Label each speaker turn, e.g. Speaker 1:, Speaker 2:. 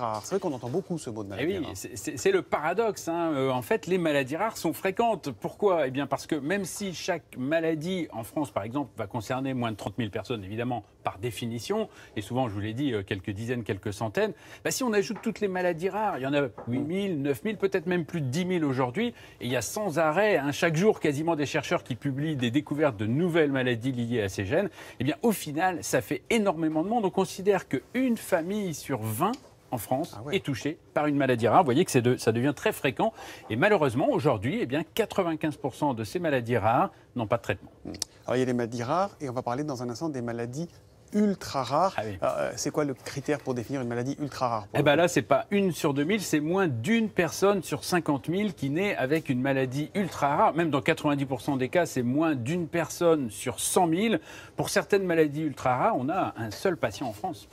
Speaker 1: Ah, c'est vrai qu'on entend beaucoup ce mot de
Speaker 2: eh maladie hein. C'est le paradoxe. Hein. Euh, en fait, les maladies rares sont fréquentes. Pourquoi Eh bien, parce que même si chaque maladie, en France par exemple, va concerner moins de 30 000 personnes, évidemment, par définition, et souvent, je vous l'ai dit, euh, quelques dizaines, quelques centaines, bah, si on ajoute toutes les maladies rares, il y en a 8 000, 9 000, peut-être même plus de 10 000 aujourd'hui, et il y a sans arrêt, hein, chaque jour, quasiment des chercheurs qui publient des découvertes de nouvelles maladies liées à ces gènes, eh bien, au final, ça fait énormément de monde. On considère qu'une famille sur 20 en France ah est touché par une maladie rare. Vous voyez que ça devient très fréquent. Et malheureusement, aujourd'hui, eh bien, 95% de ces maladies rares n'ont pas de traitement. Hmm. Alors il y a les maladies
Speaker 1: rares et on va parler dans un instant des maladies ultra rares ah euh, euh, c'est quoi le critère pour définir une maladie ultra rare Eh
Speaker 2: ben là, c'est pas une sur 2000, c'est moins d'une personne sur 50 000 qui naît avec une maladie ultra rare. Même dans 90% des cas, c'est moins d'une personne sur 100 000. Pour certaines maladies ultra rares, on a un seul patient en France.